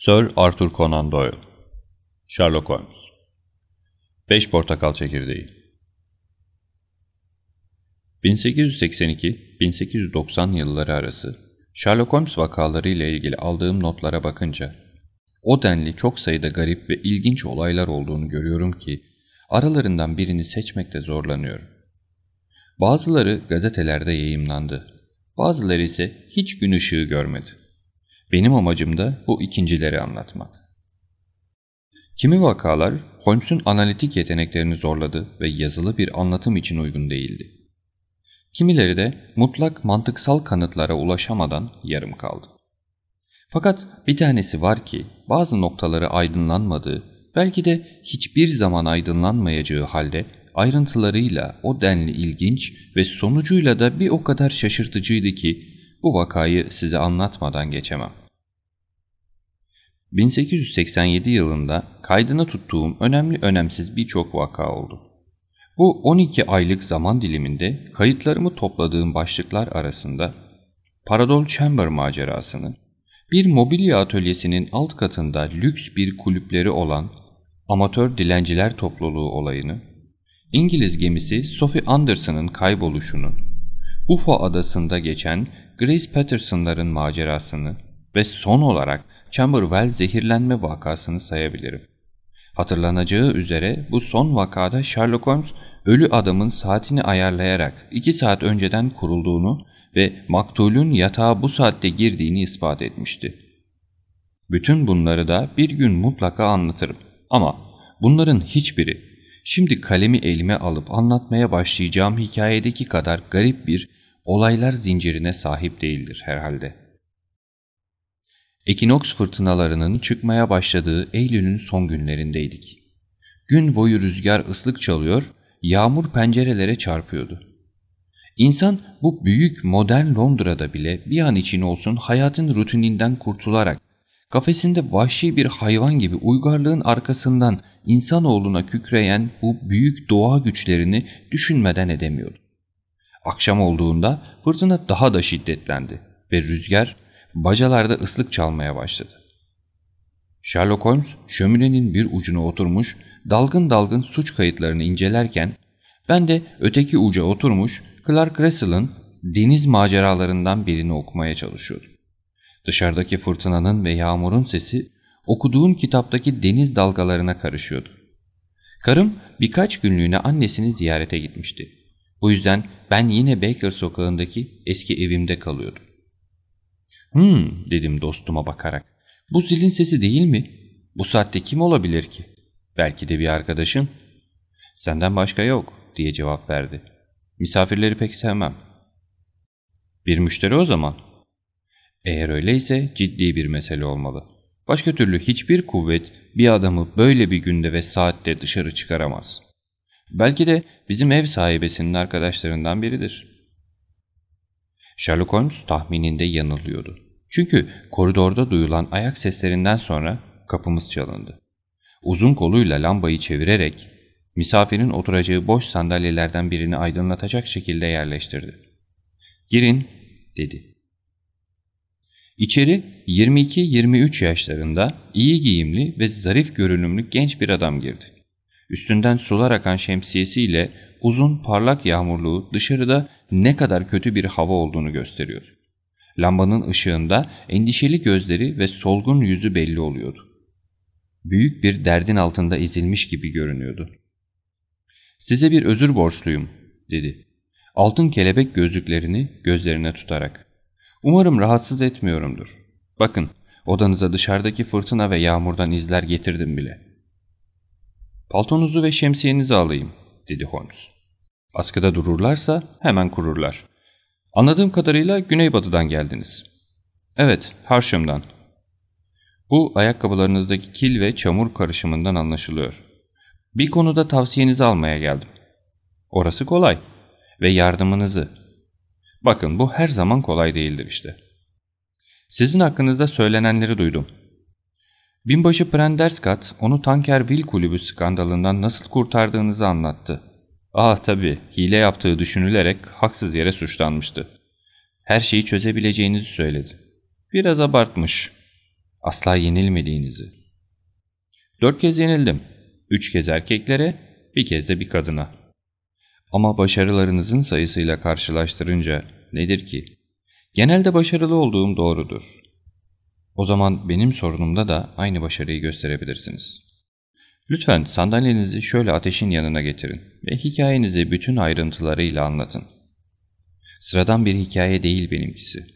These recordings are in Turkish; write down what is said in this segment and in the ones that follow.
Sir Arthur Conan Doyle Sherlock Holmes Beş Portakal Çekirdeği 1882-1890 yılları arası Sherlock Holmes vakaları ile ilgili aldığım notlara bakınca o denli çok sayıda garip ve ilginç olaylar olduğunu görüyorum ki aralarından birini seçmekte zorlanıyorum. Bazıları gazetelerde yayımlandı. Bazıları ise hiç gün ışığı görmedi. Benim amacım da bu ikincileri anlatmak. Kimi vakalar Holmes'un analitik yeteneklerini zorladı ve yazılı bir anlatım için uygun değildi. Kimileri de mutlak mantıksal kanıtlara ulaşamadan yarım kaldı. Fakat bir tanesi var ki bazı noktaları aydınlanmadığı, belki de hiçbir zaman aydınlanmayacağı halde ayrıntılarıyla o denli ilginç ve sonucuyla da bir o kadar şaşırtıcıydı ki bu vakayı size anlatmadan geçemem. 1887 yılında kaydını tuttuğum önemli önemsiz birçok vaka oldu. Bu 12 aylık zaman diliminde kayıtlarımı topladığım başlıklar arasında Paradol Chamber macerasını, bir mobilya atölyesinin alt katında lüks bir kulüpleri olan amatör dilenciler topluluğu olayını, İngiliz gemisi Sophie Anderson'ın kayboluşunun. Ufa adasında geçen Grace Patterson'ların macerasını ve son olarak Chamberwell zehirlenme vakasını sayabilirim. Hatırlanacağı üzere bu son vakada Sherlock Holmes ölü adamın saatini ayarlayarak 2 saat önceden kurulduğunu ve maktulün yatağa bu saatte girdiğini ispat etmişti. Bütün bunları da bir gün mutlaka anlatırım ama bunların hiçbiri şimdi kalemi elime alıp anlatmaya başlayacağım hikayedeki kadar garip bir olaylar zincirine sahip değildir herhalde. Ekinoks fırtınalarının çıkmaya başladığı Eylül'ün son günlerindeydik. Gün boyu rüzgar ıslık çalıyor, yağmur pencerelere çarpıyordu. İnsan bu büyük modern Londra'da bile bir an için olsun hayatın rutininden kurtularak kafesinde vahşi bir hayvan gibi uygarlığın arkasından insanoğluna kükreyen bu büyük doğa güçlerini düşünmeden edemiyordu. Akşam olduğunda fırtına daha da şiddetlendi ve rüzgar bacalarda ıslık çalmaya başladı. Sherlock Holmes şöminenin bir ucuna oturmuş dalgın dalgın suç kayıtlarını incelerken ben de öteki uca oturmuş Clark Russell'ın deniz maceralarından birini okumaya çalışıyordum. Dışarıdaki fırtınanın ve yağmurun sesi okuduğum kitaptaki deniz dalgalarına karışıyordu. Karım birkaç günlüğüne annesini ziyarete gitmişti. Bu yüzden ben yine Baker sokağındaki eski evimde kalıyordum. Hmm dedim dostuma bakarak. Bu zilin sesi değil mi? Bu saatte kim olabilir ki? Belki de bir arkadaşın. Senden başka yok diye cevap verdi. Misafirleri pek sevmem. Bir müşteri o zaman. Eğer öyleyse ciddi bir mesele olmalı. Başka türlü hiçbir kuvvet bir adamı böyle bir günde ve saatte dışarı çıkaramaz.'' Belki de bizim ev sahibesinin arkadaşlarından biridir. Sherlock Holmes tahmininde yanılıyordu. Çünkü koridorda duyulan ayak seslerinden sonra kapımız çalındı. Uzun koluyla lambayı çevirerek misafirin oturacağı boş sandalyelerden birini aydınlatacak şekilde yerleştirdi. "Girin," dedi. İçeri 22-23 yaşlarında iyi giyimli ve zarif görünümlü genç bir adam girdi. Üstünden sular akan şemsiyesiyle uzun parlak yağmurluğu dışarıda ne kadar kötü bir hava olduğunu gösteriyor. Lambanın ışığında endişeli gözleri ve solgun yüzü belli oluyordu. Büyük bir derdin altında ezilmiş gibi görünüyordu. ''Size bir özür borçluyum.'' dedi. Altın kelebek gözlüklerini gözlerine tutarak. ''Umarım rahatsız etmiyorumdur. Bakın, odanıza dışarıdaki fırtına ve yağmurdan izler getirdim bile.'' Paltonuzu ve şemsiyenizi alayım dedi Holmes. Askıda dururlarsa hemen kururlar. Anladığım kadarıyla güneybatıdan geldiniz. Evet, Harşım'dan. Bu ayakkabılarınızdaki kil ve çamur karışımından anlaşılıyor. Bir konuda tavsiyenizi almaya geldim. Orası kolay ve yardımınızı. Bakın bu her zaman kolay değildir işte. Sizin hakkınızda söylenenleri duydum. Binbaşı Prenderskat onu tanker Vil kulübü skandalından nasıl kurtardığınızı anlattı. Ah tabii hile yaptığı düşünülerek haksız yere suçlanmıştı. Her şeyi çözebileceğinizi söyledi. Biraz abartmış. Asla yenilmediğinizi. Dört kez yenildim. Üç kez erkeklere, bir kez de bir kadına. Ama başarılarınızın sayısıyla karşılaştırınca nedir ki? Genelde başarılı olduğum doğrudur. O zaman benim sorunumda da aynı başarıyı gösterebilirsiniz. Lütfen sandalyenizi şöyle ateşin yanına getirin ve hikayenizi bütün ayrıntılarıyla anlatın. Sıradan bir hikaye değil benimkisi.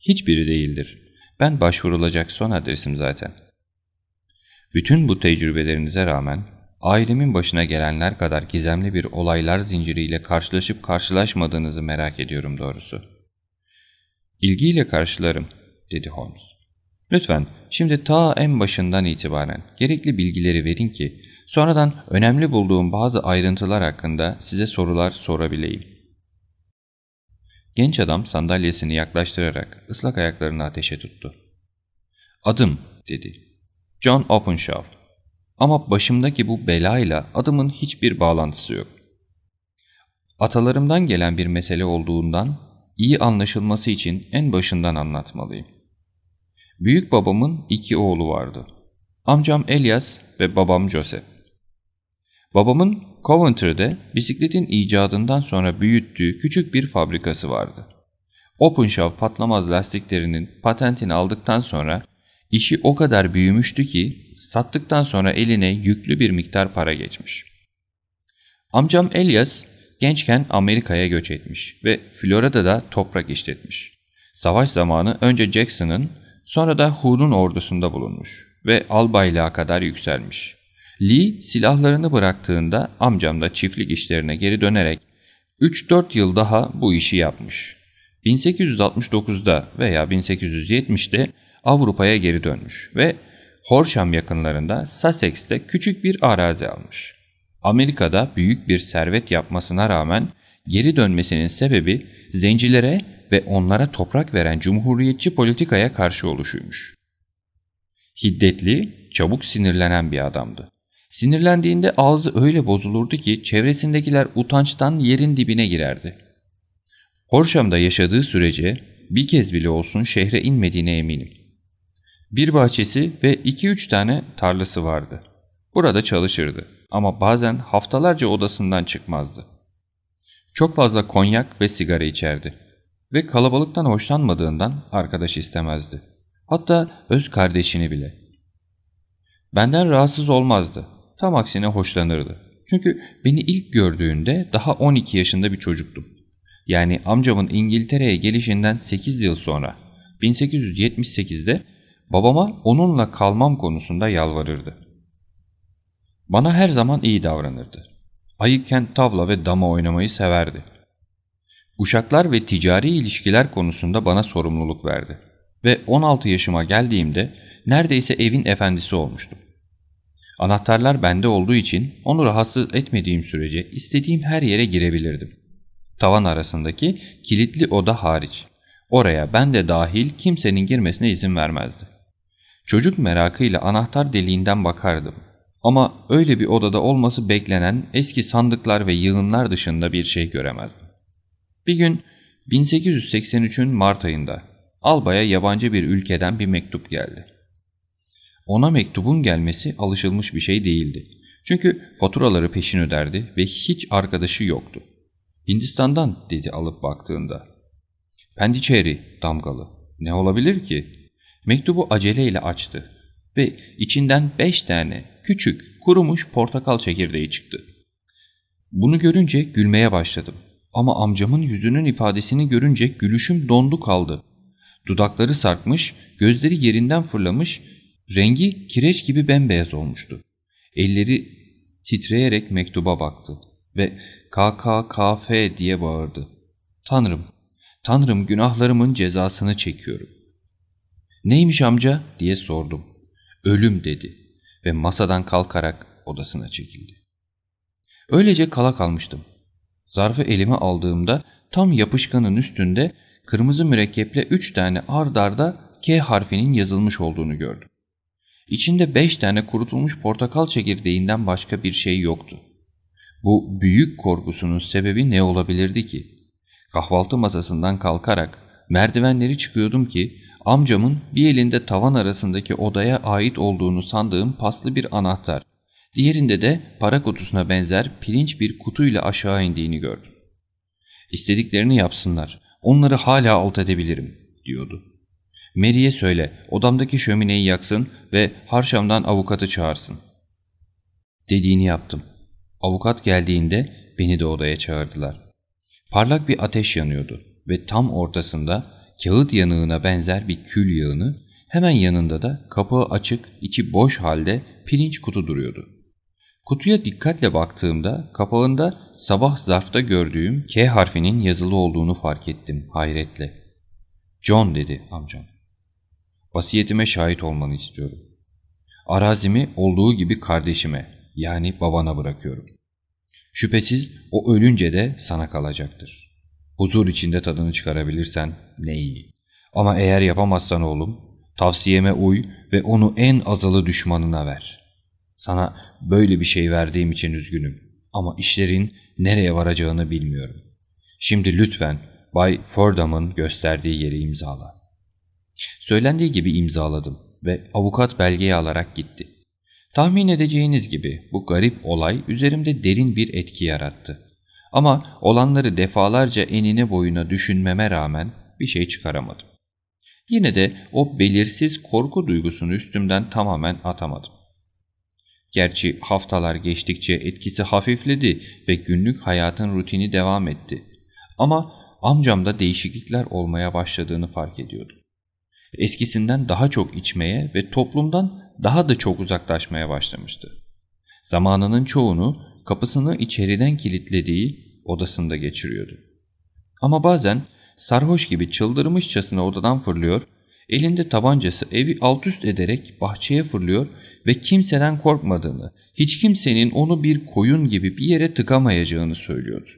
Hiçbiri değildir. Ben başvurulacak son adresim zaten. Bütün bu tecrübelerinize rağmen ailemin başına gelenler kadar gizemli bir olaylar zinciriyle karşılaşıp karşılaşmadığınızı merak ediyorum doğrusu. İlgiyle karşılarım, dedi Holmes. Lütfen şimdi ta en başından itibaren gerekli bilgileri verin ki sonradan önemli bulduğum bazı ayrıntılar hakkında size sorular sorabileyim. Genç adam sandalyesini yaklaştırarak ıslak ayaklarını ateşe tuttu. Adım dedi. John Openshaw. Ama başımdaki bu belayla adımın hiçbir bağlantısı yok. Atalarımdan gelen bir mesele olduğundan iyi anlaşılması için en başından anlatmalıyım. Büyük babamın iki oğlu vardı. Amcam Elias ve babam Joseph. Babamın Coventry'de bisikletin icadından sonra büyüttüğü küçük bir fabrikası vardı. OpenShaft patlamaz lastiklerinin patentini aldıktan sonra işi o kadar büyümüştü ki sattıktan sonra eline yüklü bir miktar para geçmiş. Amcam Elias gençken Amerika'ya göç etmiş ve Florida'da toprak işletmiş. Savaş zamanı önce Jackson'ın Sonra da Hud'un ordusunda bulunmuş ve albaylığa kadar yükselmiş. Li silahlarını bıraktığında amcam da çiftlik işlerine geri dönerek 3-4 yıl daha bu işi yapmış. 1869'da veya 1870'de Avrupa'ya geri dönmüş ve Horsham yakınlarında Sussex'te küçük bir arazi almış. Amerika'da büyük bir servet yapmasına rağmen geri dönmesinin sebebi zencilere ve onlara toprak veren cumhuriyetçi politikaya karşı oluşuymuş. Hiddetli, çabuk sinirlenen bir adamdı. Sinirlendiğinde ağzı öyle bozulurdu ki çevresindekiler utançtan yerin dibine girerdi. Horşam'da yaşadığı sürece bir kez bile olsun şehre inmediğine eminim. Bir bahçesi ve iki üç tane tarlası vardı. Burada çalışırdı ama bazen haftalarca odasından çıkmazdı. Çok fazla konyak ve sigara içerdi. Ve kalabalıktan hoşlanmadığından arkadaş istemezdi. Hatta öz kardeşini bile. Benden rahatsız olmazdı. Tam aksine hoşlanırdı. Çünkü beni ilk gördüğünde daha 12 yaşında bir çocuktum. Yani amcamın İngiltere'ye gelişinden 8 yıl sonra 1878'de babama onunla kalmam konusunda yalvarırdı. Bana her zaman iyi davranırdı. Ayıkken tavla ve dama oynamayı severdi. Uşaklar ve ticari ilişkiler konusunda bana sorumluluk verdi. Ve 16 yaşıma geldiğimde neredeyse evin efendisi olmuştum. Anahtarlar bende olduğu için onu rahatsız etmediğim sürece istediğim her yere girebilirdim. Tavan arasındaki kilitli oda hariç. Oraya ben de dahil kimsenin girmesine izin vermezdi. Çocuk merakıyla anahtar deliğinden bakardım. Ama öyle bir odada olması beklenen eski sandıklar ve yığınlar dışında bir şey göremezdim. Bir gün 1883'ün Mart ayında albaya yabancı bir ülkeden bir mektup geldi. Ona mektubun gelmesi alışılmış bir şey değildi. Çünkü faturaları peşin öderdi ve hiç arkadaşı yoktu. Hindistan'dan dedi alıp baktığında. Pendiçeri damgalı. Ne olabilir ki? Mektubu aceleyle açtı ve içinden beş tane küçük kurumuş portakal çekirdeği çıktı. Bunu görünce gülmeye başladım. Ama amcamın yüzünün ifadesini görünce gülüşüm dondu kaldı. Dudakları sarkmış, gözleri yerinden fırlamış, rengi kireç gibi bembeyaz olmuştu. Elleri titreyerek mektuba baktı ve KKKF diye bağırdı. Tanrım, Tanrım günahlarımın cezasını çekiyorum. Neymiş amca diye sordum. Ölüm dedi ve masadan kalkarak odasına çekildi. Öylece kala kalmıştım. Zarfı elime aldığımda tam yapışkanın üstünde kırmızı mürekkeple 3 tane ard arda K harfinin yazılmış olduğunu gördüm. İçinde 5 tane kurutulmuş portakal çekirdeğinden başka bir şey yoktu. Bu büyük korkusunun sebebi ne olabilirdi ki? Kahvaltı masasından kalkarak merdivenleri çıkıyordum ki amcamın bir elinde tavan arasındaki odaya ait olduğunu sandığım paslı bir anahtar, Diğerinde de para kutusuna benzer pirinç bir kutuyla aşağı indiğini gördüm. İstediklerini yapsınlar. Onları hala alt edebilirim diyordu. Mary'e söyle odamdaki şömineyi yaksın ve Harşam'dan avukatı çağırsın. Dediğini yaptım. Avukat geldiğinde beni de odaya çağırdılar. Parlak bir ateş yanıyordu ve tam ortasında kağıt yanığına benzer bir kül yağını, hemen yanında da kapağı açık, içi boş halde pirinç kutu duruyordu. Kutuya dikkatle baktığımda kapağında sabah zarfta gördüğüm K harfinin yazılı olduğunu fark ettim hayretle. John dedi amcam. Vasiyetime şahit olmanı istiyorum. Arazimi olduğu gibi kardeşime yani babana bırakıyorum. Şüphesiz o ölünce de sana kalacaktır. Huzur içinde tadını çıkarabilirsen ne iyi. Ama eğer yapamazsan oğlum, tavsiyeme uy ve onu en azalı düşmanına ver.'' Sana böyle bir şey verdiğim için üzgünüm ama işlerin nereye varacağını bilmiyorum. Şimdi lütfen Bay Fordham'ın gösterdiği yeri imzala. Söylendiği gibi imzaladım ve avukat belgeyi alarak gitti. Tahmin edeceğiniz gibi bu garip olay üzerimde derin bir etki yarattı. Ama olanları defalarca enine boyuna düşünmeme rağmen bir şey çıkaramadım. Yine de o belirsiz korku duygusunu üstümden tamamen atamadım. Gerçi haftalar geçtikçe etkisi hafifledi ve günlük hayatın rutini devam etti. Ama amcamda değişiklikler olmaya başladığını fark ediyordum. Eskisinden daha çok içmeye ve toplumdan daha da çok uzaklaşmaya başlamıştı. Zamanının çoğunu kapısını içeriden kilitlediği odasında geçiriyordu. Ama bazen sarhoş gibi çıldırmışçasına odadan fırlıyor Elinde tabancası evi alt üst ederek bahçeye fırlıyor ve kimseden korkmadığını, hiç kimsenin onu bir koyun gibi bir yere tıkamayacağını söylüyordu.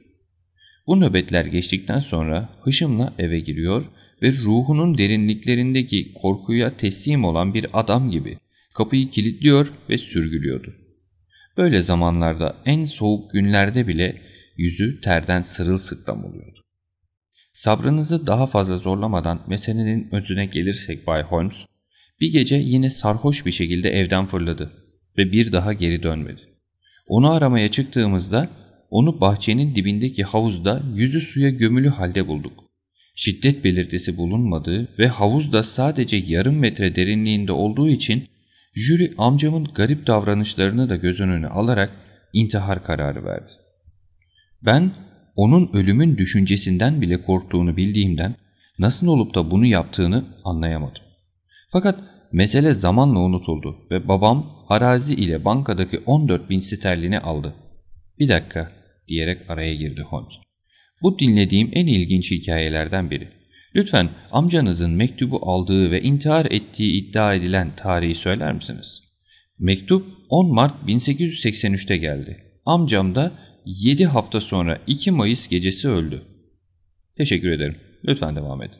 Bu nöbetler geçtikten sonra hışımla eve giriyor ve ruhunun derinliklerindeki korkuya teslim olan bir adam gibi kapıyı kilitliyor ve sürgülüyordu. Böyle zamanlarda en soğuk günlerde bile yüzü terden sırılsıklam oluyordu. Sabrınızı daha fazla zorlamadan meselenin özüne gelirsek Bay Holmes, bir gece yine sarhoş bir şekilde evden fırladı ve bir daha geri dönmedi. Onu aramaya çıktığımızda onu bahçenin dibindeki havuzda yüzü suya gömülü halde bulduk. Şiddet belirtisi bulunmadığı ve havuzda sadece yarım metre derinliğinde olduğu için jüri amcamın garip davranışlarını da göz önüne alarak intihar kararı verdi. Ben onun ölümün düşüncesinden bile korktuğunu bildiğimden nasıl olup da bunu yaptığını anlayamadım. Fakat mesele zamanla unutuldu ve babam harazi ile bankadaki 14 bin sterlini aldı. Bir dakika diyerek araya girdi Holmes. Bu dinlediğim en ilginç hikayelerden biri. Lütfen amcanızın mektubu aldığı ve intihar ettiği iddia edilen tarihi söyler misiniz? Mektup 10 Mart 1883'te geldi. Amcam da 7 hafta sonra 2 Mayıs gecesi öldü. Teşekkür ederim. Lütfen devam edin.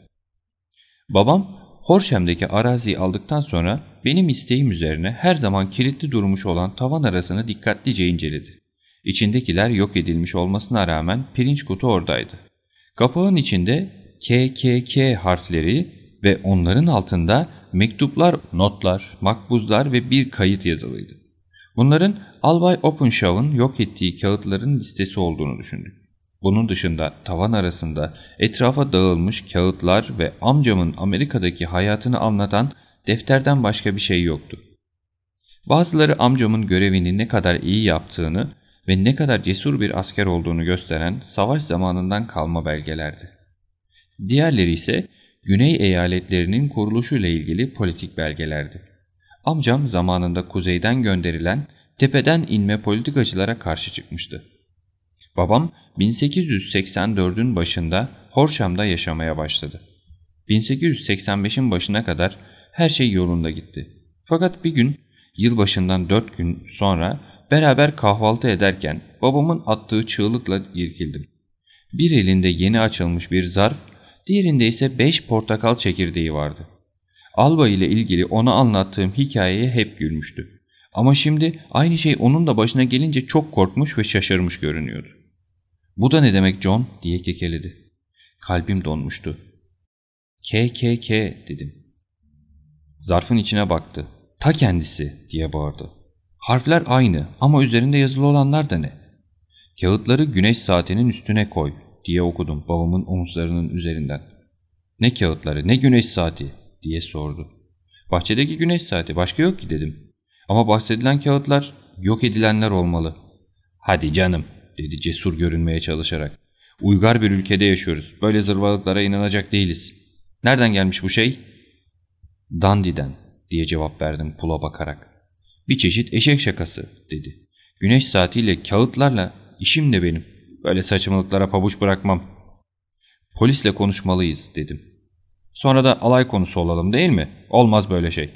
Babam Horşem'deki araziyi aldıktan sonra benim isteğim üzerine her zaman kilitli durmuş olan tavan arasını dikkatlice inceledi. İçindekiler yok edilmiş olmasına rağmen pirinç kutu oradaydı. Kapağın içinde KKK harfleri ve onların altında mektuplar, notlar, makbuzlar ve bir kayıt yazılıydı. Bunların Albay Openshaw'ın yok ettiği kağıtların listesi olduğunu düşündük. Bunun dışında tavan arasında etrafa dağılmış kağıtlar ve amcamın Amerika'daki hayatını anlatan defterden başka bir şey yoktu. Bazıları amcamın görevini ne kadar iyi yaptığını ve ne kadar cesur bir asker olduğunu gösteren savaş zamanından kalma belgelerdi. Diğerleri ise Güney eyaletlerinin kuruluşuyla ilgili politik belgelerdi. Amcam zamanında kuzeyden gönderilen tepeden inme politikacılara karşı çıkmıştı. Babam 1884'ün başında Horşam'da yaşamaya başladı. 1885'in başına kadar her şey yolunda gitti. Fakat bir gün, yılbaşından dört gün sonra beraber kahvaltı ederken babamın attığı çığlıkla irkildim. Bir elinde yeni açılmış bir zarf, diğerinde ise beş portakal çekirdeği vardı. Alba ile ilgili ona anlattığım hikayeye hep gülmüştü. Ama şimdi aynı şey onun da başına gelince çok korkmuş ve şaşırmış görünüyordu. ''Bu da ne demek John?'' diye kekeledi. Kalbim donmuştu. K K K dedim. Zarfın içine baktı. ''Ta kendisi'' diye bağırdı. Harfler aynı ama üzerinde yazılı olanlar da ne? Kağıtları güneş saatinin üstüne koy diye okudum babamın omuzlarının üzerinden. Ne kağıtları ne güneş saati diye sordu. Bahçedeki güneş saati başka yok ki dedim. Ama bahsedilen kağıtlar yok edilenler olmalı. Hadi canım dedi cesur görünmeye çalışarak. Uygar bir ülkede yaşıyoruz. Böyle zırvalıklara inanacak değiliz. Nereden gelmiş bu şey? Dandi'den diye cevap verdim pula bakarak. Bir çeşit eşek şakası dedi. Güneş saatiyle kağıtlarla işim de benim. Böyle saçmalıklara pabuç bırakmam. Polisle konuşmalıyız dedim. Sonra da alay konusu olalım değil mi? Olmaz böyle şey.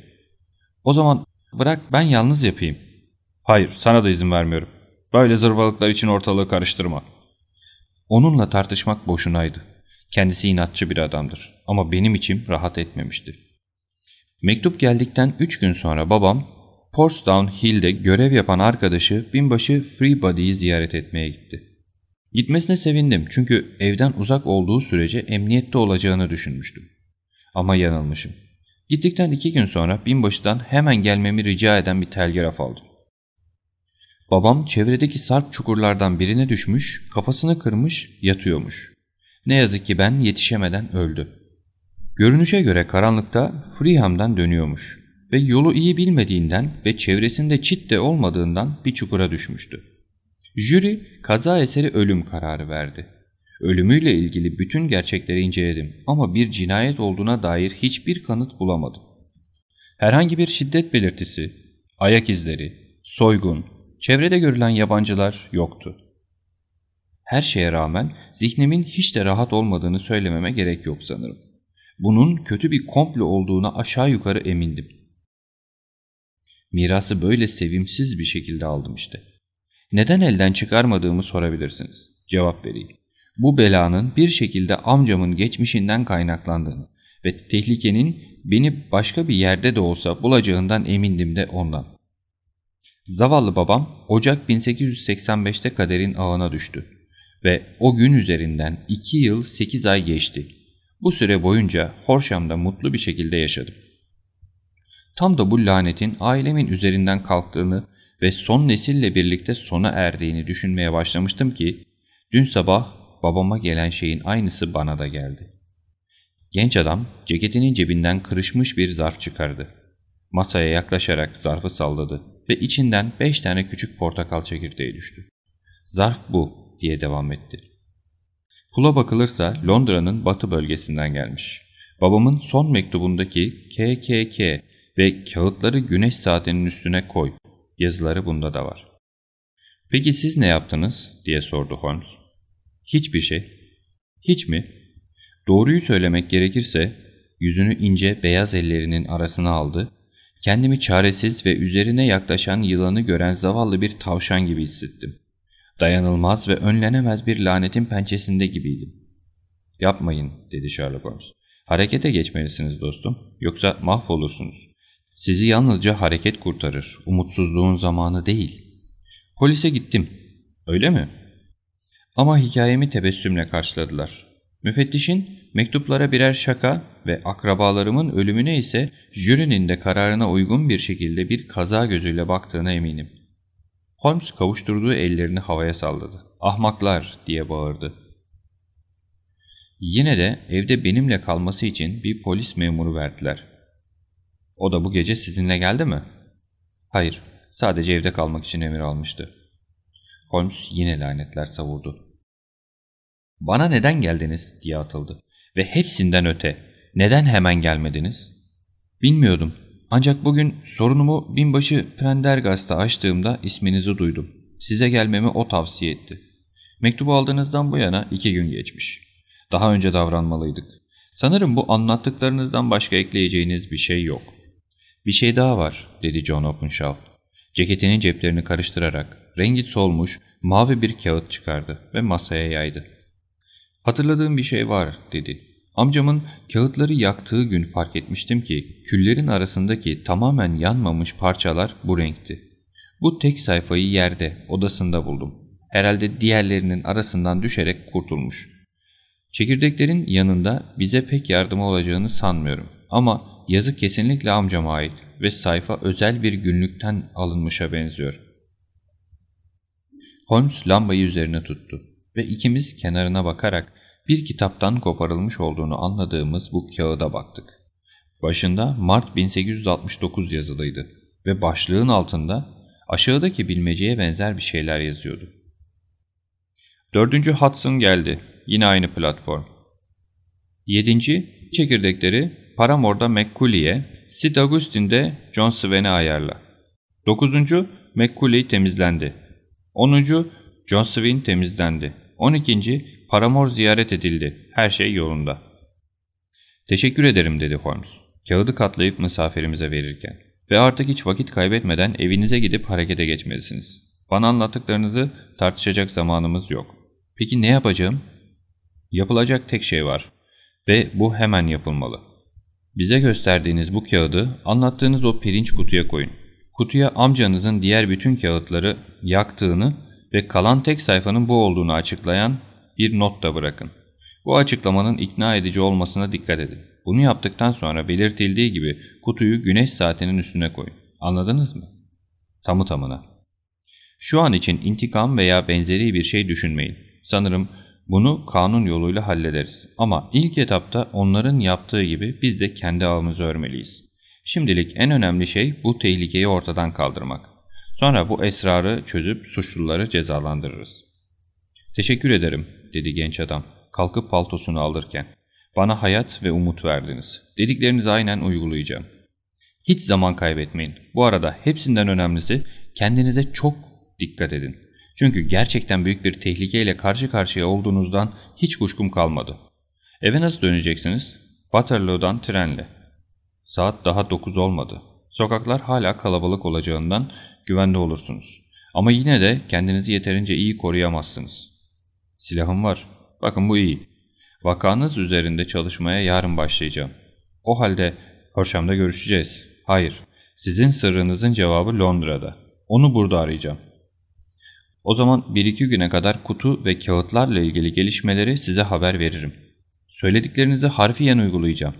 O zaman bırak ben yalnız yapayım. Hayır sana da izin vermiyorum. Böyle zırvalıklar için ortalığı karıştırma. Onunla tartışmak boşunaydı. Kendisi inatçı bir adamdır ama benim içim rahat etmemişti. Mektup geldikten 3 gün sonra babam Portsdown Hill'de görev yapan arkadaşı binbaşı Freebody'yi ziyaret etmeye gitti. Gitmesine sevindim çünkü evden uzak olduğu sürece emniyette olacağını düşünmüştüm. Ama yanılmışım. Gittikten iki gün sonra binbaşıdan hemen gelmemi rica eden bir telgraf aldım. Babam çevredeki sarp çukurlardan birine düşmüş, kafasını kırmış, yatıyormuş. Ne yazık ki ben yetişemeden öldü. Görünüşe göre karanlıkta Freeham'dan dönüyormuş ve yolu iyi bilmediğinden ve çevresinde çit de olmadığından bir çukura düşmüştü. Jüri kaza eseri ölüm kararı verdi. Ölümüyle ilgili bütün gerçekleri inceledim ama bir cinayet olduğuna dair hiçbir kanıt bulamadım. Herhangi bir şiddet belirtisi, ayak izleri, soygun, çevrede görülen yabancılar yoktu. Her şeye rağmen zihnimin hiç de rahat olmadığını söylememe gerek yok sanırım. Bunun kötü bir komplo olduğuna aşağı yukarı emindim. Mirası böyle sevimsiz bir şekilde aldım işte. Neden elden çıkarmadığımı sorabilirsiniz. Cevap vereyim bu belanın bir şekilde amcamın geçmişinden kaynaklandığını ve tehlikenin beni başka bir yerde de olsa bulacağından emindim de ondan. Zavallı babam Ocak 1885'te kaderin ağına düştü ve o gün üzerinden 2 yıl 8 ay geçti. Bu süre boyunca Horşam'da mutlu bir şekilde yaşadım. Tam da bu lanetin ailemin üzerinden kalktığını ve son nesille birlikte sona erdiğini düşünmeye başlamıştım ki dün sabah babama gelen şeyin aynısı bana da geldi. Genç adam ceketinin cebinden kırışmış bir zarf çıkardı. Masaya yaklaşarak zarfı salladı ve içinden beş tane küçük portakal çekirdeği düştü. Zarf bu diye devam etti. Pula bakılırsa Londra'nın batı bölgesinden gelmiş. Babamın son mektubundaki KKK ve kağıtları güneş saatinin üstüne koy yazıları bunda da var. Peki siz ne yaptınız diye sordu Holmes. Hiçbir şey. Hiç mi? Doğruyu söylemek gerekirse yüzünü ince beyaz ellerinin arasına aldı. Kendimi çaresiz ve üzerine yaklaşan yılanı gören zavallı bir tavşan gibi hissettim. Dayanılmaz ve önlenemez bir lanetin pençesinde gibiydim. Yapmayın dedi Sherlock Holmes. Harekete geçmelisiniz dostum yoksa mahvolursunuz. Sizi yalnızca hareket kurtarır. Umutsuzluğun zamanı değil. Polise gittim. Öyle mi? Ama hikayemi tebessümle karşıladılar. Müfettişin mektuplara birer şaka ve akrabalarımın ölümüne ise jürinin de kararına uygun bir şekilde bir kaza gözüyle baktığına eminim. Holmes kavuşturduğu ellerini havaya salladı. ''Ahmaklar!'' diye bağırdı. Yine de evde benimle kalması için bir polis memuru verdiler. O da bu gece sizinle geldi mi? Hayır, sadece evde kalmak için emir almıştı. Holmes yine lanetler savurdu. Bana neden geldiniz diye atıldı. Ve hepsinden öte neden hemen gelmediniz? Bilmiyordum. Ancak bugün sorunumu binbaşı Prendergast'a açtığımda isminizi duydum. Size gelmemi o tavsiye etti. Mektubu aldığınızdan bu yana iki gün geçmiş. Daha önce davranmalıydık. Sanırım bu anlattıklarınızdan başka ekleyeceğiniz bir şey yok. Bir şey daha var dedi John Openshaw. Ceketinin ceplerini karıştırarak rengi solmuş mavi bir kağıt çıkardı ve masaya yaydı. Hatırladığım bir şey var dedi. Amcamın kağıtları yaktığı gün fark etmiştim ki küllerin arasındaki tamamen yanmamış parçalar bu renkti. Bu tek sayfayı yerde, odasında buldum. Herhalde diğerlerinin arasından düşerek kurtulmuş. Çekirdeklerin yanında bize pek yardımı olacağını sanmıyorum. Ama yazı kesinlikle amcama ait ve sayfa özel bir günlükten alınmışa benziyor. Holmes lambayı üzerine tuttu ve ikimiz kenarına bakarak bir kitaptan koparılmış olduğunu anladığımız bu kağıda baktık. Başında Mart 1869 yazılıydı ve başlığın altında aşağıdaki bilmeceye benzer bir şeyler yazıyordu. Dördüncü Hudson geldi. Yine aynı platform. Yedinci çekirdekleri Paramor'da McCooley'e, St. Augustine'de John Sven'e ayarla. 9. McCooley temizlendi. 10. John Sven temizlendi. 12. Paramor ziyaret edildi. Her şey yolunda. Teşekkür ederim dedi Holmes. Kağıdı katlayıp misafirimize verirken. Ve artık hiç vakit kaybetmeden evinize gidip harekete geçmelisiniz. Bana anlattıklarınızı tartışacak zamanımız yok. Peki ne yapacağım? Yapılacak tek şey var. Ve bu hemen yapılmalı. Bize gösterdiğiniz bu kağıdı anlattığınız o pirinç kutuya koyun. Kutuya amcanızın diğer bütün kağıtları yaktığını ve kalan tek sayfanın bu olduğunu açıklayan bir not da bırakın. Bu açıklamanın ikna edici olmasına dikkat edin. Bunu yaptıktan sonra belirtildiği gibi kutuyu güneş saatinin üstüne koyun. Anladınız mı? Tamı tamına. Şu an için intikam veya benzeri bir şey düşünmeyin. Sanırım bunu kanun yoluyla hallederiz ama ilk etapta onların yaptığı gibi biz de kendi ağımızı örmeliyiz. Şimdilik en önemli şey bu tehlikeyi ortadan kaldırmak. Sonra bu esrarı çözüp suçluları cezalandırırız. Teşekkür ederim dedi genç adam kalkıp paltosunu alırken. Bana hayat ve umut verdiniz. Dediklerinizi aynen uygulayacağım. Hiç zaman kaybetmeyin. Bu arada hepsinden önemlisi kendinize çok dikkat edin. Çünkü gerçekten büyük bir tehlikeyle karşı karşıya olduğunuzdan hiç kuşkum kalmadı. Eve nasıl döneceksiniz? Waterloo'dan trenle. Saat daha 9 olmadı. Sokaklar hala kalabalık olacağından güvende olursunuz. Ama yine de kendinizi yeterince iyi koruyamazsınız. Silahım var. Bakın bu iyi. Vakanız üzerinde çalışmaya yarın başlayacağım. O halde Perşembe görüşeceğiz. Hayır. Sizin sırrınızın cevabı Londra'da. Onu burada arayacağım. O zaman bir iki güne kadar kutu ve kağıtlarla ilgili gelişmeleri size haber veririm. Söylediklerinizi harfiyen uygulayacağım.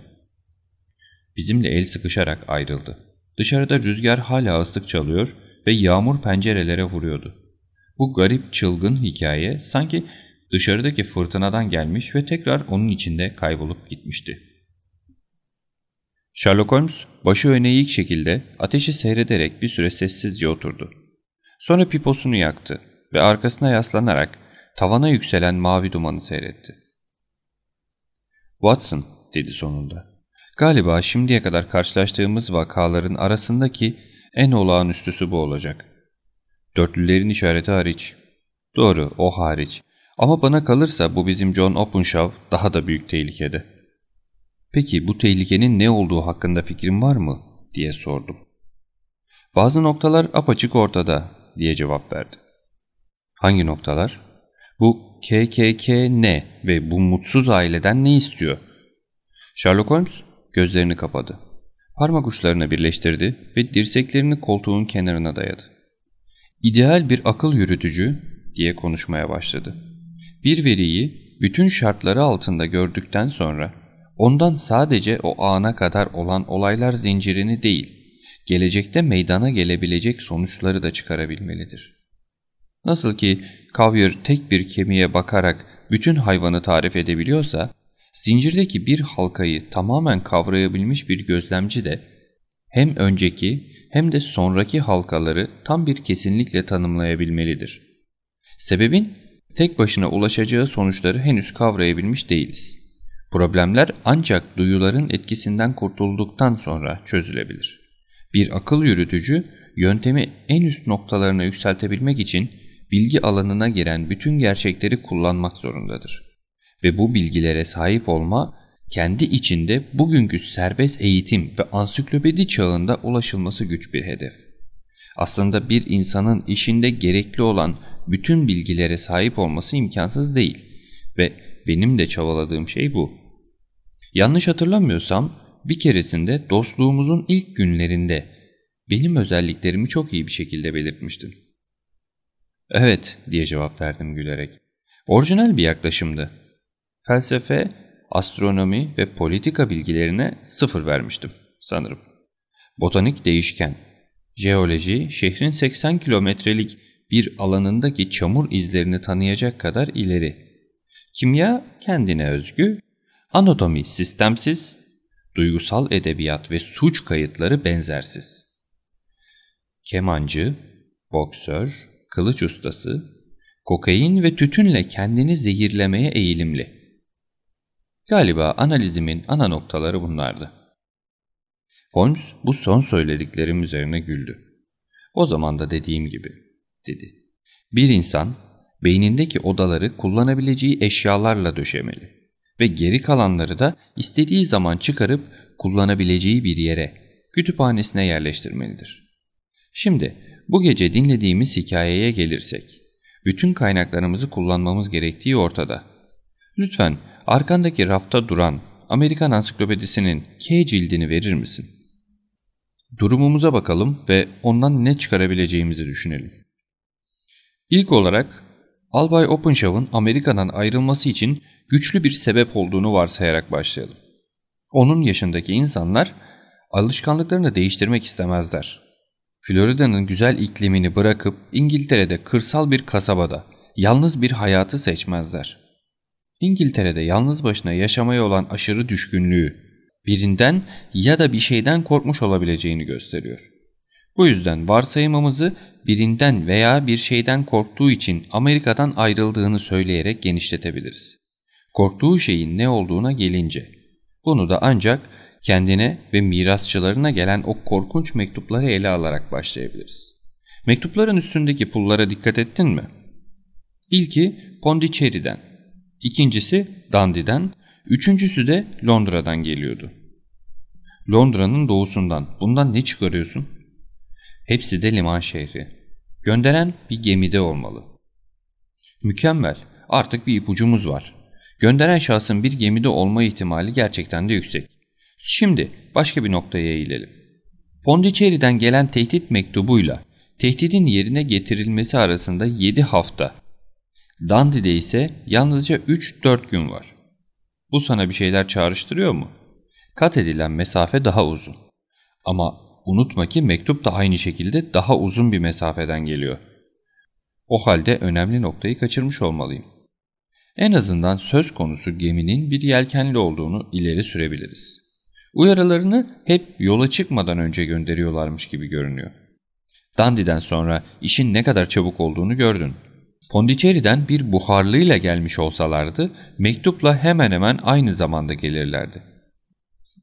Bizimle el sıkışarak ayrıldı. Dışarıda rüzgar hala ıslık çalıyor ve yağmur pencerelere vuruyordu. Bu garip çılgın hikaye sanki dışarıdaki fırtınadan gelmiş ve tekrar onun içinde kaybolup gitmişti. Sherlock Holmes başı öne eğik şekilde ateşi seyrederek bir süre sessizce oturdu. Sonra piposunu yaktı ve arkasına yaslanarak tavana yükselen mavi dumanı seyretti. Watson dedi sonunda. Galiba şimdiye kadar karşılaştığımız vakaların arasındaki en olağanüstüsü bu olacak. Dörtlülerin işareti hariç. Doğru o hariç. Ama bana kalırsa bu bizim John Openshaw daha da büyük tehlikede. Peki bu tehlikenin ne olduğu hakkında fikrin var mı? diye sordum. Bazı noktalar apaçık ortada diye cevap verdi. Hangi noktalar? Bu KKK ne ve bu mutsuz aileden ne istiyor? Sherlock Holmes gözlerini kapadı. Parmak uçlarını birleştirdi ve dirseklerini koltuğun kenarına dayadı. İdeal bir akıl yürütücü diye konuşmaya başladı. Bir veriyi bütün şartları altında gördükten sonra ondan sadece o ana kadar olan olaylar zincirini değil, gelecekte meydana gelebilecek sonuçları da çıkarabilmelidir. Nasıl ki Kavyer tek bir kemiğe bakarak bütün hayvanı tarif edebiliyorsa, zincirdeki bir halkayı tamamen kavrayabilmiş bir gözlemci de hem önceki hem de sonraki halkaları tam bir kesinlikle tanımlayabilmelidir. Sebebin tek başına ulaşacağı sonuçları henüz kavrayabilmiş değiliz. Problemler ancak duyuların etkisinden kurtulduktan sonra çözülebilir. Bir akıl yürütücü yöntemi en üst noktalarına yükseltebilmek için bilgi alanına giren bütün gerçekleri kullanmak zorundadır. Ve bu bilgilere sahip olma kendi içinde bugünkü serbest eğitim ve ansiklopedi çağında ulaşılması güç bir hedef. Aslında bir insanın işinde gerekli olan bütün bilgilere sahip olması imkansız değil ve benim de çabaladığım şey bu. Yanlış hatırlamıyorsam bir keresinde dostluğumuzun ilk günlerinde benim özelliklerimi çok iyi bir şekilde belirtmiştim. Evet diye cevap verdim gülerek. Orijinal bir yaklaşımdı. Felsefe, astronomi ve politika bilgilerine sıfır vermiştim sanırım. Botanik değişken, jeoloji şehrin 80 kilometrelik bir alanındaki çamur izlerini tanıyacak kadar ileri. Kimya kendine özgü, anatomi sistemsiz, duygusal edebiyat ve suç kayıtları benzersiz. Kemancı, boksör, kılıç ustası, kokain ve tütünle kendini zehirlemeye eğilimli. Galiba analizimin ana noktaları bunlardı. Holmes bu son söylediklerim üzerine güldü. O zaman da dediğim gibi, dedi. Bir insan beynindeki odaları kullanabileceği eşyalarla döşemeli ve geri kalanları da istediği zaman çıkarıp kullanabileceği bir yere, kütüphanesine yerleştirmelidir. Şimdi bu gece dinlediğimiz hikayeye gelirsek, bütün kaynaklarımızı kullanmamız gerektiği ortada. Lütfen arkandaki rafta duran Amerikan ansiklopedisinin K cildini verir misin? Durumumuza bakalım ve ondan ne çıkarabileceğimizi düşünelim. İlk olarak Albay Openshaw'ın Amerika'dan ayrılması için güçlü bir sebep olduğunu varsayarak başlayalım. Onun yaşındaki insanlar alışkanlıklarını değiştirmek istemezler. Florida'nın güzel iklimini bırakıp İngiltere'de kırsal bir kasabada yalnız bir hayatı seçmezler. İngiltere'de yalnız başına yaşamaya olan aşırı düşkünlüğü birinden ya da bir şeyden korkmuş olabileceğini gösteriyor. Bu yüzden varsayımımızı birinden veya bir şeyden korktuğu için Amerika'dan ayrıldığını söyleyerek genişletebiliriz. Korktuğu şeyin ne olduğuna gelince bunu da ancak kendine ve mirasçılarına gelen o korkunç mektupları ele alarak başlayabiliriz. Mektupların üstündeki pullara dikkat ettin mi? İlki Pondicherry'den, ikincisi Dundee'den, üçüncüsü de Londra'dan geliyordu. Londra'nın doğusundan bundan ne çıkarıyorsun? Hepsi de liman şehri. Gönderen bir gemide olmalı. Mükemmel. Artık bir ipucumuz var. Gönderen şahsın bir gemide olma ihtimali gerçekten de yüksek. Şimdi başka bir noktaya eğilelim. Pondicherry'den gelen tehdit mektubuyla tehdidin yerine getirilmesi arasında 7 hafta. Dandi'de ise yalnızca 3-4 gün var. Bu sana bir şeyler çağrıştırıyor mu? Kat edilen mesafe daha uzun. Ama unutma ki mektup da aynı şekilde daha uzun bir mesafeden geliyor. O halde önemli noktayı kaçırmış olmalıyım. En azından söz konusu geminin bir yelkenli olduğunu ileri sürebiliriz. Uyarılarını hep yola çıkmadan önce gönderiyorlarmış gibi görünüyor. Dandi'den sonra işin ne kadar çabuk olduğunu gördün. Pondicherry'den bir buharlıyla gelmiş olsalardı mektupla hemen hemen aynı zamanda gelirlerdi.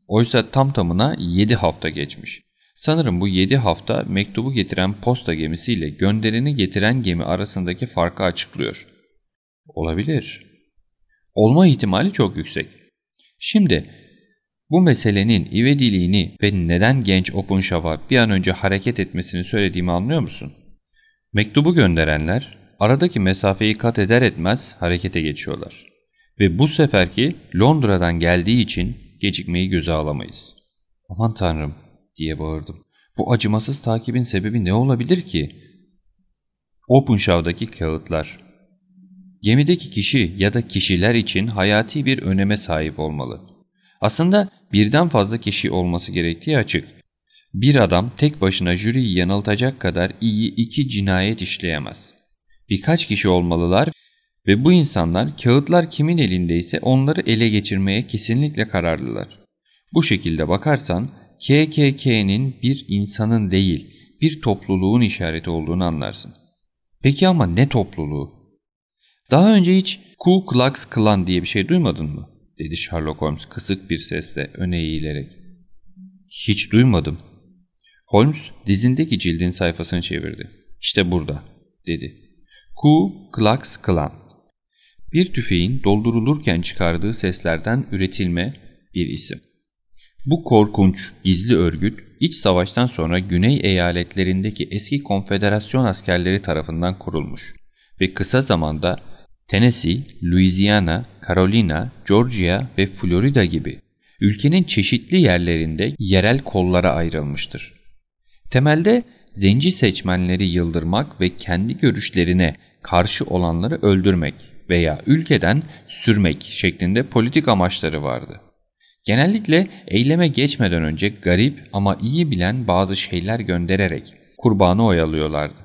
Oysa tam tamına 7 hafta geçmiş. Sanırım bu 7 hafta mektubu getiren posta gemisiyle göndereni getiren gemi arasındaki farkı açıklıyor. Olabilir. Olma ihtimali çok yüksek. Şimdi bu meselenin ivediliğini ve neden genç Opunşav'a bir an önce hareket etmesini söylediğimi anlıyor musun? Mektubu gönderenler aradaki mesafeyi kat eder etmez harekete geçiyorlar. Ve bu seferki Londra'dan geldiği için gecikmeyi göze alamayız. Aman tanrım diye bağırdım. Bu acımasız takibin sebebi ne olabilir ki? Opunşav'daki kağıtlar. Gemideki kişi ya da kişiler için hayati bir öneme sahip olmalı. Aslında birden fazla kişi olması gerektiği açık. Bir adam tek başına jüriyi yanıltacak kadar iyi iki cinayet işleyemez. Birkaç kişi olmalılar ve bu insanlar kağıtlar kimin elindeyse onları ele geçirmeye kesinlikle kararlılar. Bu şekilde bakarsan KKK'nin bir insanın değil bir topluluğun işareti olduğunu anlarsın. Peki ama ne topluluğu? Daha önce hiç Ku Klux Klan diye bir şey duymadın mı? dedi Sherlock Holmes kısık bir sesle öne eğilerek. Hiç duymadım. Holmes dizindeki cildin sayfasını çevirdi. İşte burada dedi. Ku Klux Klan. Bir tüfeğin doldurulurken çıkardığı seslerden üretilme bir isim. Bu korkunç gizli örgüt iç savaştan sonra Güney eyaletlerindeki eski konfederasyon askerleri tarafından kurulmuş ve kısa zamanda Tennessee, Louisiana, Carolina, Georgia ve Florida gibi ülkenin çeşitli yerlerinde yerel kollara ayrılmıştır. Temelde zenci seçmenleri yıldırmak ve kendi görüşlerine karşı olanları öldürmek veya ülkeden sürmek şeklinde politik amaçları vardı. Genellikle eyleme geçmeden önce garip ama iyi bilen bazı şeyler göndererek kurbanı oyalıyorlardı.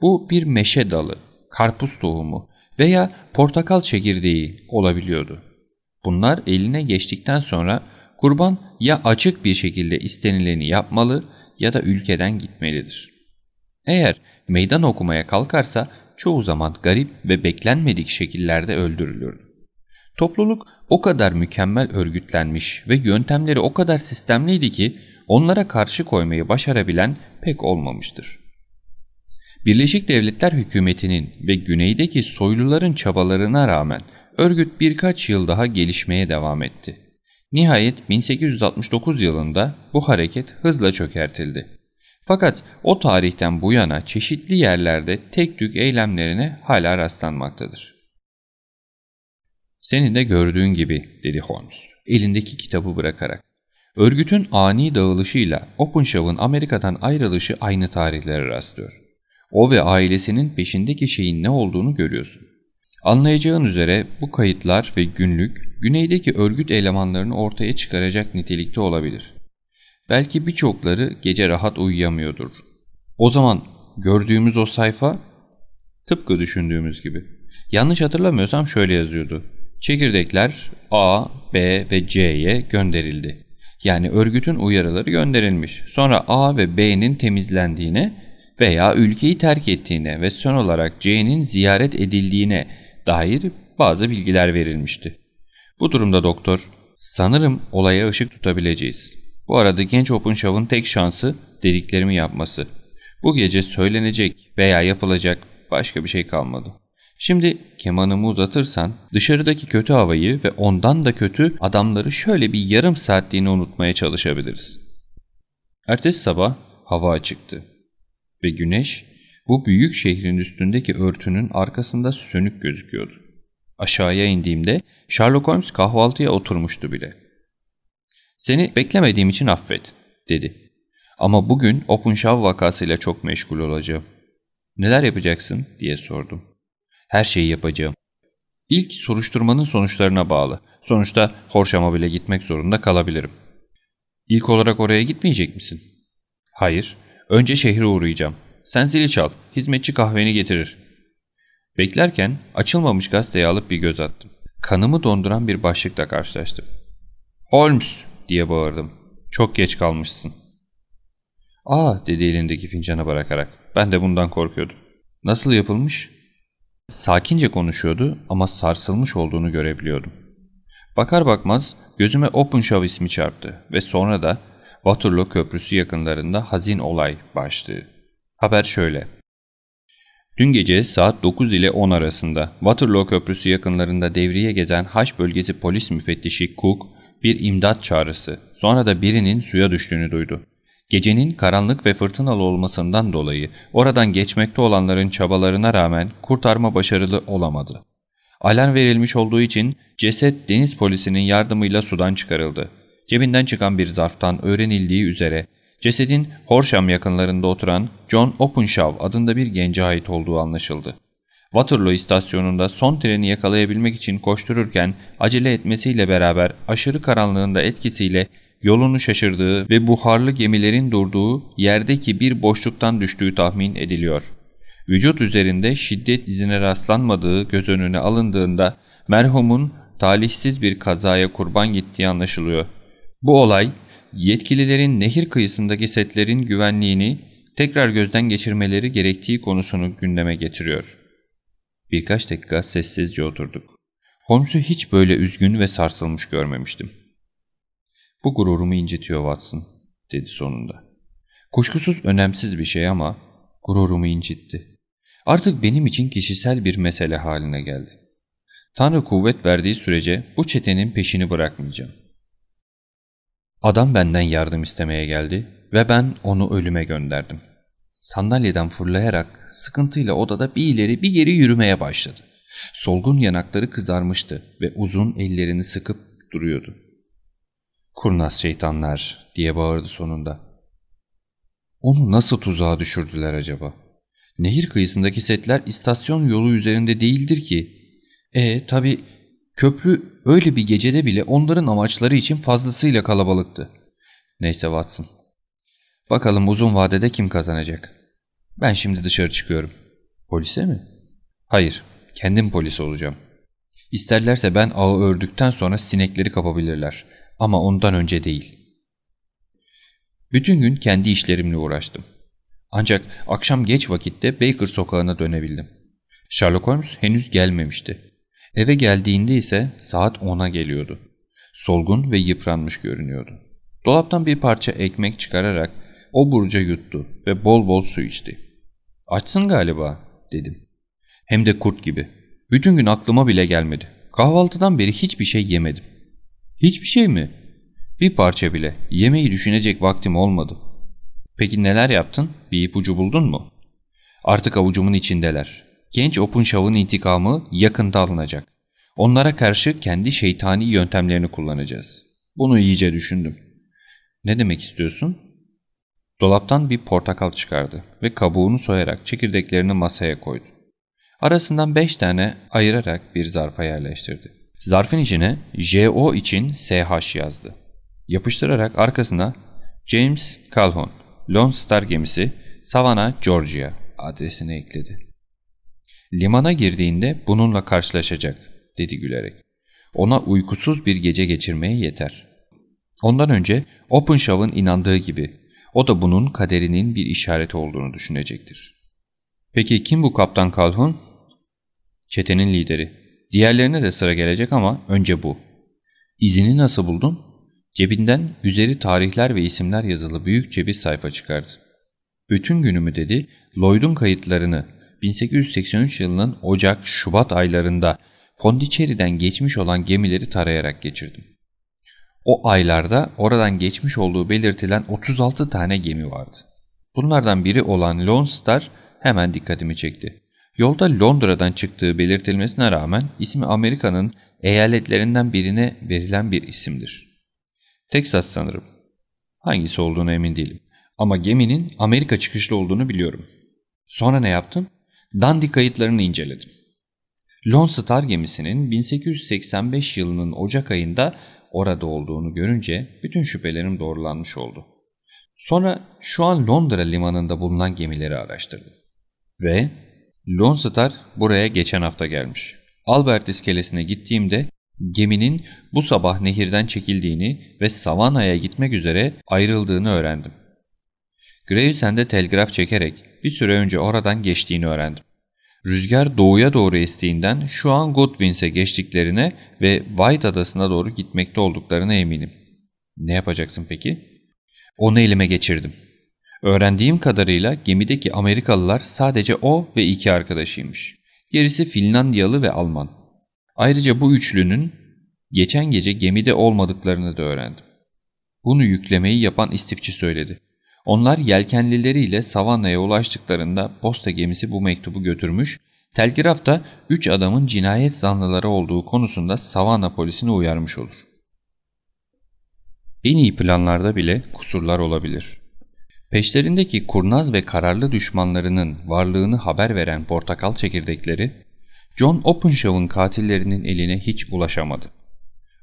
Bu bir meşe dalı, karpuz tohumu veya portakal çekirdeği olabiliyordu. Bunlar eline geçtikten sonra kurban ya açık bir şekilde istenileni yapmalı ya da ülkeden gitmelidir. Eğer meydan okumaya kalkarsa çoğu zaman garip ve beklenmedik şekillerde öldürülürdü. Topluluk o kadar mükemmel örgütlenmiş ve yöntemleri o kadar sistemliydi ki onlara karşı koymayı başarabilen pek olmamıştır. Birleşik Devletler hükümetinin ve güneydeki soyluların çabalarına rağmen örgüt birkaç yıl daha gelişmeye devam etti. Nihayet 1869 yılında bu hareket hızla çökertildi. Fakat o tarihten bu yana çeşitli yerlerde tek tük eylemlerine hala rastlanmaktadır. Senin de gördüğün gibi dedi Holmes elindeki kitabı bırakarak. Örgütün ani dağılışıyla OpenShaw'ın Amerika'dan ayrılışı aynı tarihlere rastlıyor o ve ailesinin peşindeki şeyin ne olduğunu görüyorsun. Anlayacağın üzere bu kayıtlar ve günlük güneydeki örgüt elemanlarını ortaya çıkaracak nitelikte olabilir. Belki birçokları gece rahat uyuyamıyordur. O zaman gördüğümüz o sayfa tıpkı düşündüğümüz gibi. Yanlış hatırlamıyorsam şöyle yazıyordu. Çekirdekler A, B ve C'ye gönderildi. Yani örgütün uyarıları gönderilmiş. Sonra A ve B'nin temizlendiğine veya ülkeyi terk ettiğine ve son olarak C'nin ziyaret edildiğine dair bazı bilgiler verilmişti. Bu durumda doktor, sanırım olaya ışık tutabileceğiz. Bu arada genç Openshav'ın tek şansı dediklerimi yapması. Bu gece söylenecek veya yapılacak başka bir şey kalmadı. Şimdi kemanımı uzatırsan dışarıdaki kötü havayı ve ondan da kötü adamları şöyle bir yarım saatliğine unutmaya çalışabiliriz. Ertesi sabah hava açıktı ve güneş bu büyük şehrin üstündeki örtünün arkasında sönük gözüküyordu. Aşağıya indiğimde Sherlock Holmes kahvaltıya oturmuştu bile. ''Seni beklemediğim için affet.'' dedi. ''Ama bugün Openshaw vakasıyla çok meşgul olacağım.'' ''Neler yapacaksın?'' diye sordum. ''Her şeyi yapacağım. İlk soruşturmanın sonuçlarına bağlı. Sonuçta Horsham'a bile gitmek zorunda kalabilirim.'' İlk olarak oraya gitmeyecek misin? Hayır. Önce şehre uğrayacağım. Sen zili çal. Hizmetçi kahveni getirir. Beklerken açılmamış gazeteyi alıp bir göz attım. Kanımı donduran bir başlıkla karşılaştım. Holmes diye bağırdım. Çok geç kalmışsın. Aa ah dedi elindeki fincana bırakarak. Ben de bundan korkuyordum. Nasıl yapılmış? Sakince konuşuyordu ama sarsılmış olduğunu görebiliyordum. Bakar bakmaz gözüme Openshaw ismi çarptı ve sonra da Waterloo Köprüsü yakınlarında hazin olay başlığı. Haber şöyle. Dün gece saat 9 ile 10 arasında Waterloo Köprüsü yakınlarında devriye gezen Haç bölgesi polis müfettişi Cook bir imdat çağrısı sonra da birinin suya düştüğünü duydu. Gecenin karanlık ve fırtınalı olmasından dolayı oradan geçmekte olanların çabalarına rağmen kurtarma başarılı olamadı. Alarm verilmiş olduğu için ceset deniz polisinin yardımıyla sudan çıkarıldı. Cebinden çıkan bir zarftan öğrenildiği üzere cesedin Horsham yakınlarında oturan John Openshaw adında bir gence ait olduğu anlaşıldı. Waterloo istasyonunda son treni yakalayabilmek için koştururken acele etmesiyle beraber aşırı karanlığında etkisiyle yolunu şaşırdığı ve buharlı gemilerin durduğu yerdeki bir boşluktan düştüğü tahmin ediliyor. Vücut üzerinde şiddet izine rastlanmadığı göz önüne alındığında merhumun talihsiz bir kazaya kurban gittiği anlaşılıyor. Bu olay yetkililerin nehir kıyısındaki setlerin güvenliğini tekrar gözden geçirmeleri gerektiği konusunu gündeme getiriyor. Birkaç dakika sessizce oturduk. Holmes'u hiç böyle üzgün ve sarsılmış görmemiştim. Bu gururumu incitiyor Watson, dedi sonunda. Kuşkusuz önemsiz bir şey ama gururumu incitti. Artık benim için kişisel bir mesele haline geldi. Tanrı kuvvet verdiği sürece bu çetenin peşini bırakmayacağım. Adam benden yardım istemeye geldi ve ben onu ölüme gönderdim. Sandalyeden fırlayarak sıkıntıyla odada bir ileri bir geri yürümeye başladı. Solgun yanakları kızarmıştı ve uzun ellerini sıkıp duruyordu. Kurnaz şeytanlar diye bağırdı sonunda. Onu nasıl tuzağa düşürdüler acaba? Nehir kıyısındaki setler istasyon yolu üzerinde değildir ki. E tabi köprü öyle bir gecede bile onların amaçları için fazlasıyla kalabalıktı. Neyse Watson. Bakalım uzun vadede kim kazanacak? Ben şimdi dışarı çıkıyorum. Polise mi? Hayır, kendim polis olacağım. İsterlerse ben ağı ördükten sonra sinekleri kapabilirler. Ama ondan önce değil. Bütün gün kendi işlerimle uğraştım. Ancak akşam geç vakitte Baker sokağına dönebildim. Sherlock Holmes henüz gelmemişti. Eve geldiğinde ise saat 10'a geliyordu. Solgun ve yıpranmış görünüyordu. Dolaptan bir parça ekmek çıkararak o burca yuttu ve bol bol su içti. Açsın galiba dedim. Hem de kurt gibi. Bütün gün aklıma bile gelmedi. Kahvaltıdan beri hiçbir şey yemedim. Hiçbir şey mi? Bir parça bile. Yemeği düşünecek vaktim olmadı. Peki neler yaptın? Bir ipucu buldun mu? Artık avucumun içindeler genç Opunşav'ın intikamı yakında alınacak. Onlara karşı kendi şeytani yöntemlerini kullanacağız. Bunu iyice düşündüm. Ne demek istiyorsun? Dolaptan bir portakal çıkardı ve kabuğunu soyarak çekirdeklerini masaya koydu. Arasından beş tane ayırarak bir zarfa yerleştirdi. Zarfın içine JO için SH yazdı. Yapıştırarak arkasına James Calhoun, Lone Star gemisi Savannah, Georgia adresini ekledi. Limana girdiğinde bununla karşılaşacak dedi gülerek. Ona uykusuz bir gece geçirmeye yeter. Ondan önce Openshaw'ın inandığı gibi o da bunun kaderinin bir işareti olduğunu düşünecektir. Peki kim bu Kaptan Calhoun? Çetenin lideri. Diğerlerine de sıra gelecek ama önce bu. İzini nasıl buldun? Cebinden üzeri tarihler ve isimler yazılı büyük bir sayfa çıkardı. Bütün günümü dedi, Lloyd'un kayıtlarını, 1883 yılının Ocak-Şubat aylarında Pondicherry'den geçmiş olan gemileri tarayarak geçirdim. O aylarda oradan geçmiş olduğu belirtilen 36 tane gemi vardı. Bunlardan biri olan Lone Star hemen dikkatimi çekti. Yolda Londra'dan çıktığı belirtilmesine rağmen ismi Amerika'nın eyaletlerinden birine verilen bir isimdir. Texas sanırım. Hangisi olduğunu emin değilim. Ama geminin Amerika çıkışlı olduğunu biliyorum. Sonra ne yaptım? Dandi kayıtlarını inceledim. Lone Star gemisinin 1885 yılının Ocak ayında orada olduğunu görünce bütün şüphelerim doğrulanmış oldu. Sonra şu an Londra limanında bulunan gemileri araştırdım. Ve Lone Star buraya geçen hafta gelmiş. Albert iskelesine gittiğimde geminin bu sabah nehirden çekildiğini ve Savannah'ya gitmek üzere ayrıldığını öğrendim. Gravesend'e telgraf çekerek bir süre önce oradan geçtiğini öğrendim. Rüzgar doğuya doğru estiğinden şu an Godwins'e geçtiklerine ve White Adası'na doğru gitmekte olduklarına eminim. Ne yapacaksın peki? Onu elime geçirdim. Öğrendiğim kadarıyla gemideki Amerikalılar sadece o ve iki arkadaşıymış. Gerisi Finlandiyalı ve Alman. Ayrıca bu üçlünün geçen gece gemide olmadıklarını da öğrendim. Bunu yüklemeyi yapan istifçi söyledi. Onlar yelkenlileriyle Savanna'ya ulaştıklarında posta gemisi bu mektubu götürmüş, telgrafta 3 adamın cinayet zanlıları olduğu konusunda Savannah polisini uyarmış olur. En iyi planlarda bile kusurlar olabilir. Peşlerindeki kurnaz ve kararlı düşmanlarının varlığını haber veren portakal çekirdekleri, John Openshaw'ın katillerinin eline hiç ulaşamadı.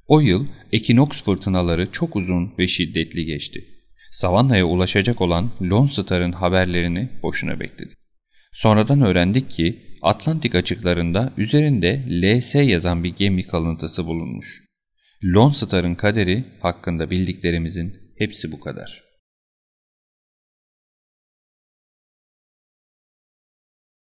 O yıl Ekinoks fırtınaları çok uzun ve şiddetli geçti. Savanna'ya ulaşacak olan Lone Star'ın haberlerini boşuna bekledi. Sonradan öğrendik ki Atlantik açıklarında üzerinde LS yazan bir gemi kalıntısı bulunmuş. Lone Star'ın kaderi hakkında bildiklerimizin hepsi bu kadar.